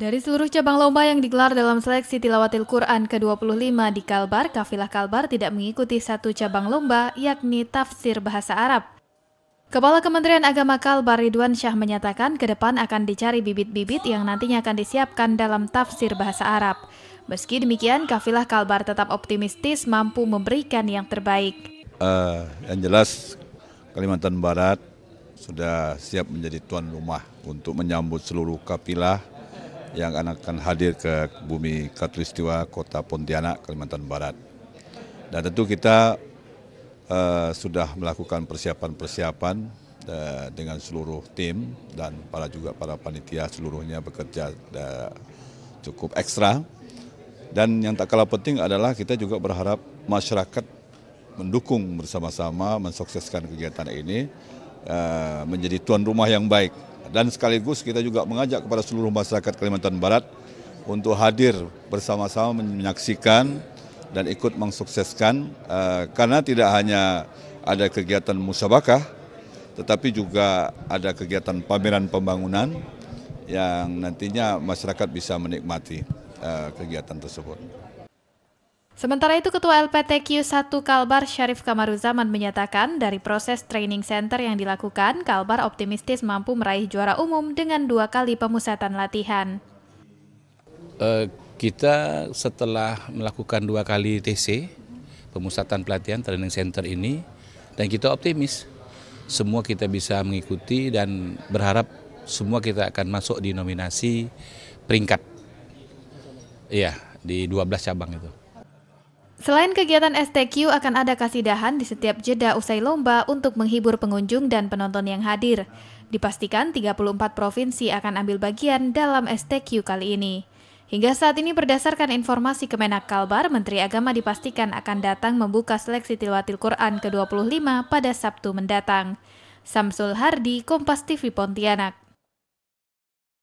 Dari seluruh cabang lomba yang digelar dalam seleksi Tilawatil Quran ke-25 di Kalbar, Kafilah Kalbar tidak mengikuti satu cabang lomba, yakni tafsir bahasa Arab. Kepala Kementerian Agama Kalbar Ridwan Syah menyatakan ke depan akan dicari bibit-bibit yang nantinya akan disiapkan dalam tafsir bahasa Arab. Meski demikian, Kafilah Kalbar tetap optimistis mampu memberikan yang terbaik. Uh, yang jelas Kalimantan Barat sudah siap menjadi tuan rumah untuk menyambut seluruh kafilah yang akan hadir ke bumi Katulistiwa Kota Pontianak, Kalimantan Barat. Dan tentu kita uh, sudah melakukan persiapan-persiapan uh, dengan seluruh tim dan para juga para panitia seluruhnya bekerja uh, cukup ekstra. Dan yang tak kalah penting adalah kita juga berharap masyarakat mendukung bersama-sama mensukseskan kegiatan ini menjadi tuan rumah yang baik dan sekaligus kita juga mengajak kepada seluruh masyarakat Kalimantan Barat untuk hadir bersama-sama menyaksikan dan ikut mensukseskan eh, karena tidak hanya ada kegiatan musabakah tetapi juga ada kegiatan pameran pembangunan yang nantinya masyarakat bisa menikmati eh, kegiatan tersebut. Sementara itu, Ketua LPTQ 1 Kalbar Syarif Kamaruzaman menyatakan dari proses training center yang dilakukan, Kalbar optimistis mampu meraih juara umum dengan dua kali pemusatan latihan. Uh, kita setelah melakukan dua kali TC, pemusatan pelatihan training center ini, dan kita optimis semua kita bisa mengikuti dan berharap semua kita akan masuk di nominasi peringkat. Iya, di 12 cabang itu. Selain kegiatan STQ akan ada kasidahan di setiap jeda usai lomba untuk menghibur pengunjung dan penonton yang hadir. Dipastikan 34 provinsi akan ambil bagian dalam STQ kali ini. Hingga saat ini berdasarkan informasi Kemenak Kalbar, Menteri Agama dipastikan akan datang membuka seleksi tilawatil Quran ke-25 pada Sabtu mendatang. Samsul Hardi, Kompas TV Pontianak.